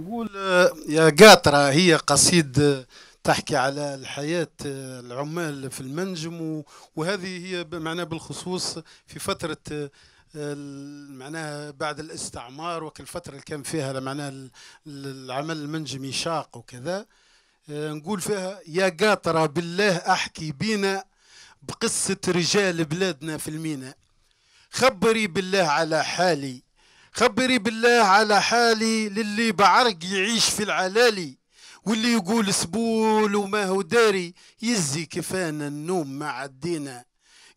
نقول آه، يا قاطرة هي قصيدة آه، تحكي على الحياة آه، العمال في المنجم وهذه هي معناها بالخصوص في فترة معناها بعد الاستعمار وكل فترة اللي كان فيها معناها العمل المنجمي شاق وكذا نقول فيها يا قاطرة بالله أحكي بينا بقصة رجال بلادنا في الميناء خبري بالله على حالي خبري بالله على حالي للي بعرق يعيش في العلالي واللي يقول سبول وما هو داري يزي كفانا النوم ما عدينا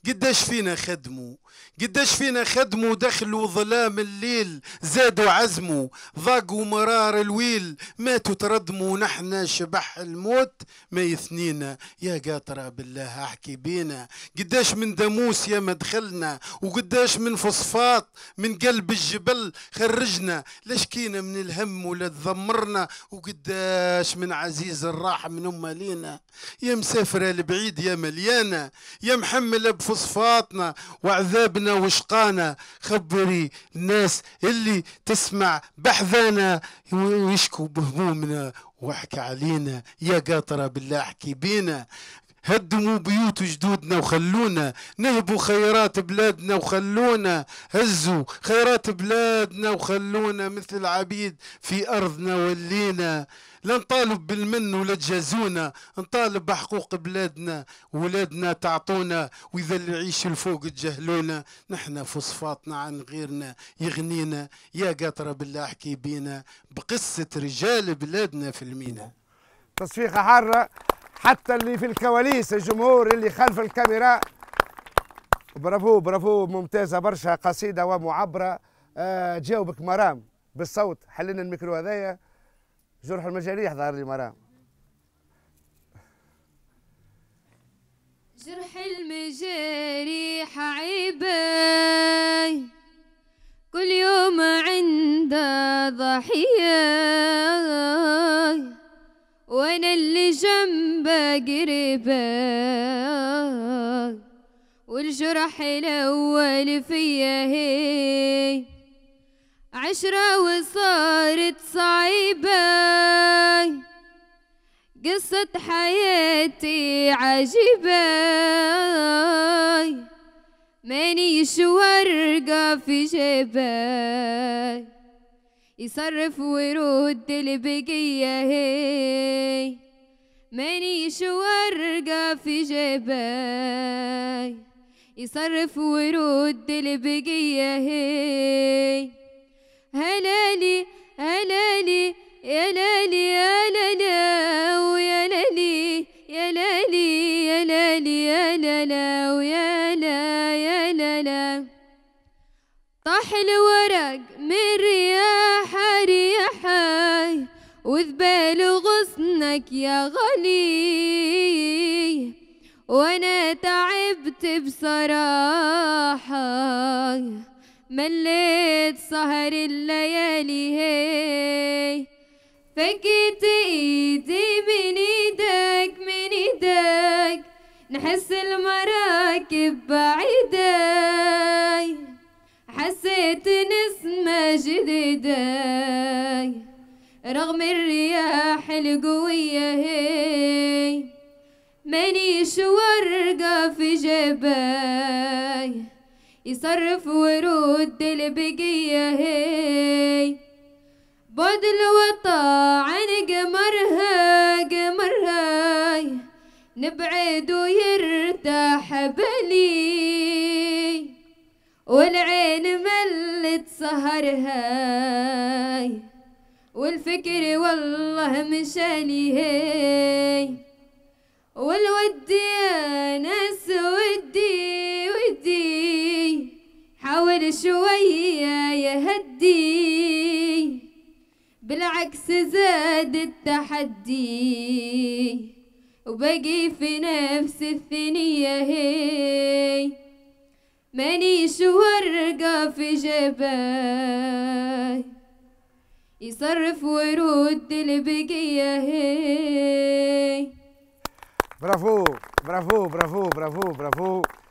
قداش فينا خدموا قداش فينا خدموا دخلوا ظلام الليل زادوا عزموا ضاقوا مرار الويل ماتوا تردموا نحنا شبح الموت ما يثنينا يا قاطرة بالله احكي بينا قداش من داموس يا مدخلنا وقداش من فصفات من قلب الجبل خرجنا ليش كينا من الهم ولا تذمرنا وقداش من عزيز الراح من لينا يا مسافرة لبعيد يا مليانة يا محملة بفصفات في صفاتنا وعذابنا وشقانا خبري الناس اللي تسمع بحذانا ويشكو بهمومنا واحكي علينا يا قاطرة بالله احكي بينا هدموا بيوت جدودنا وخلونا نهبوا خيرات بلادنا وخلونا هزوا خيرات بلادنا وخلونا مثل العبيد في أرضنا ولينا لا نطالب بالمن ولا تجازونا نطالب بحقوق بلادنا ولادنا تعطونا وإذا اللي يعيش الفوق تجهلونا نحن فصفاتنا عن غيرنا يغنينا يا قطرة بالله احكي بينا بقصة رجال بلادنا في المينا تصفيقة حارة حتى اللي في الكواليس الجمهور اللي خلف الكاميرا برافو برافو ممتازه برشا قصيده ومعبره آه، جاوبك مرام بالصوت حلينا الميكرو هذايا جرح المجاريح ظهر لي مرام جرح المجاريح وانا اللي جنبه قريبه والجرح الاول فيا هي عشرة وصارت صعيبة قصة حياتي عجيبة مانيش ورقة في جيبي يصرف ويرد البقية هي مانيش ورقة في جيبي يصرف ويرد البقية هي هلالي هلالي يا لالي يا لالي ويا وذبال غصنك يا غلي وأنا تعبت بصراحة مليت سهر الليالي هي فكيت ايدي من ايدك من ايدك نحس المراكب بعيدة حسيت نسمة جديدة رغم الرياح القوية هي مانيش ورقة في جيباي يصرف ورد البقية هي بدل وطاع عن قمرها قمرها نبعد ويرتاح بلي والعين ملت سهرها والفكر والله مشالي هي والود يا ناس ودي ودي حاول شوية يهدي بالعكس زاد التحدي وبقي في نفس الثنية هي مانيش ورقة في جبال يصرف ويرد البقية هي برافو برافو برافو برافو برافو